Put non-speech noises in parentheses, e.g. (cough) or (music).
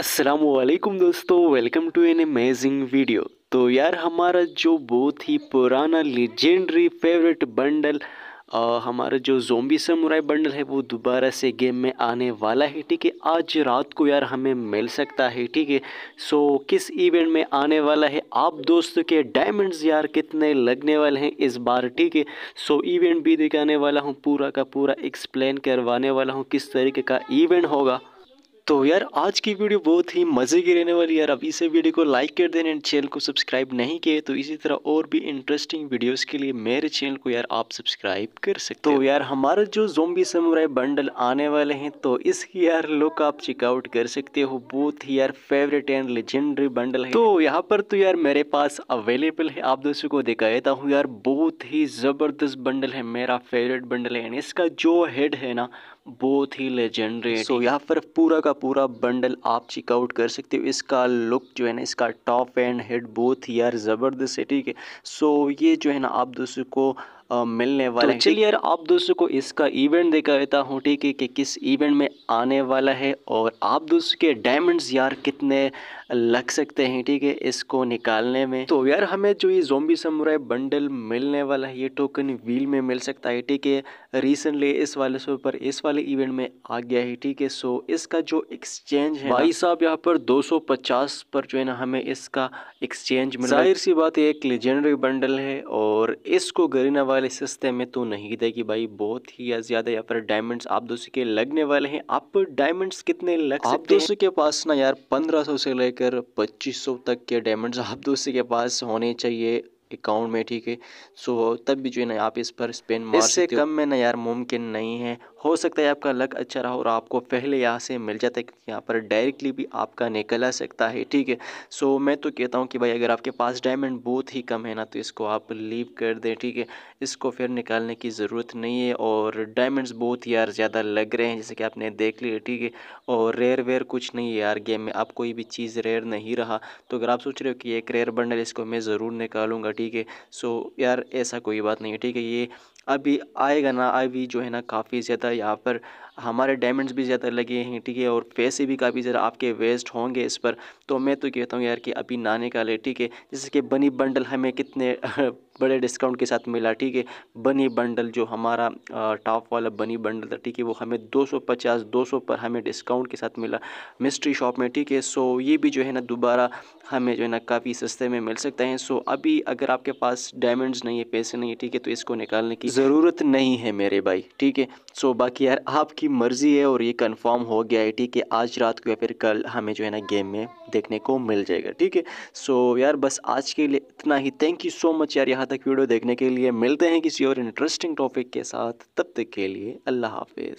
असलकुम दोस्तों welcome to an amazing video तो यार हमारा जो बहुत ही पुराना लेजेंडरी फेवरेट बंडल आ, हमारा जो जोम्बी समुराई बंडल है वो दोबारा से गेम में आने वाला है ठीक है आज रात को यार हमें मिल सकता है ठीक है सो किस इवेंट में आने वाला है आप दोस्तों के डायमंड्स यार कितने लगने वाले हैं इस बार ठीक है सो इवेंट भी दिखाने वाला हूँ पूरा का पूरा एक्सप्लेन करवाने वाला हूँ किस तरीके का इवेंट होगा तो यार आज की वीडियो बहुत ही मज़े की रहने वाली यार अब इसे वीडियो को लाइक कर देने एंड चैनल को सब्सक्राइब नहीं किए तो इसी तरह और भी इंटरेस्टिंग वीडियोस के लिए मेरे चैनल को यार आप सब्सक्राइब कर सकते तो यार हमारा जो जोम्बी समुराई बंडल आने वाले हैं तो इसकी यार लुक आप चेकआउट कर सकते हो बहुत ही यार फेवरेट एंड लेजेंडरी बंडल है तो यहाँ पर तो यार मेरे पास अवेलेबल है आप दोस्तों को दिखा देता हूँ यार बहुत ही ज़बरदस्त बंडल है मेरा फेवरेट बंडल है एंड इसका जो हेड है ना बहुत ही लेजेंडरी सो so, यहाँ पर पूरा का पूरा बंडल आप चेकआउट कर सकते हो इसका लुक जो है ना इसका टॉप एंड हेड बहुत ही यार ज़बरदस्त है ठीक है सो ये जो है ना आप दोस्तों को आ, मिलने वाला तो है चलिए यार आप दोस्तों को इसका इवेंट दिखा देता हूँ ठीक है कि किस इवेंट में आने वाला है और आप दोस्तों के डायमंड्स यार कितने लग सकते हैं ठीक है इसको निकालने में तो यार हमें जो ये जोम्बी समुराय बंडल मिलने वाला है ये टोकन व्हील में मिल सकता है ठीक है रिसेंटली इस वाले शो पर इस वाले इवेंट में आ गया है ठीक है सो इसका जो एक्सचेंज है भाई साहब यहाँ पर 250 पर जो है ना हमें इसका एक्सचेंज मिला जाहिर सी बात है एक लेजेंडरी बंडल है और इसको गरीना वाले सस्ते में तो नहीं देगी भाई बहुत ही ज़्यादा यहाँ पर डायमंड्स आप दोस्तों के लगने वाले हैं आप डायमंड्स कितने लग आप दोस्तों के पास ना यार पंद्रह से लेकर लेकर 2500 तक के डायमंड्स आप दोस्त के पास होने चाहिए अकाउंट में ठीक है सो तब भी जो है ना आप इस पर स्पेन मार इससे कम में ना यार मुमकिन नहीं है हो सकता है आपका लक अच्छा रहा और आपको पहले यहाँ से मिल जाता है क्योंकि यहाँ पर डायरेक्टली भी आपका निकल आ सकता है ठीक है सो मैं तो कहता हूँ कि भाई अगर आपके पास डायमंड बहुत ही कम है ना तो इसको आप लीव कर दें ठीक है इसको फिर निकालने की ज़रूरत नहीं है और डायमंड्स बहुत यार ज़्यादा लग रहे हैं जैसे कि आपने देख लिया ठीक है और रेयर वेयर कुछ नहीं है यार गेम में आप कोई भी चीज़ रेयर नहीं रहा तो अगर आप सोच रहे हो कि एक रेयर बंडल इसको मैं ज़रूर निकालूंगा ठीक है सो यार ऐसा कोई बात नहीं है ठीक है ये अभी आएगा ना अभी जो है ना काफ़ी ज़्यादा यहाँ पर हमारे डायमंड्स भी ज़्यादा लगे हैं ठीक है और पैसे भी काफ़ी ज़्यादा आपके वेस्ट होंगे इस पर तो मैं तो कहता हूँ यार कि अभी ना निकाले ठीक है जैसे कि बनी बंडल हमें कितने (laughs) बड़े डिस्काउंट के साथ मिला ठीक है बनी बंडल जो हमारा टॉप वाला बनी बंडल था ठीक है वो हमें 250 200 पर हमें डिस्काउंट के साथ मिला मिस्ट्री शॉप में ठीक है सो ये भी जो है ना दोबारा हमें जो है ना काफ़ी सस्ते में मिल सकते हैं सो अभी अगर आपके पास डायमंड्स नहीं है पैसे नहीं है ठीक है तो इसको निकालने की ज़रूरत नहीं है मेरे भाई ठीक है सो बाकी यार आपकी मर्ज़ी है और ये कंफर्म हो गया है ठीक है आज रात को या फिर कल हमें जो है ना गेम में देखने को मिल जाएगा ठीक है सो यार बस आज के लिए इतना ही थैंक यू सो मच यार यहाँ तक वीडियो देखने के लिए मिलते हैं किसी और इंटरेस्टिंग टॉपिक के साथ तब तक के लिए अल्लाह हाफिज़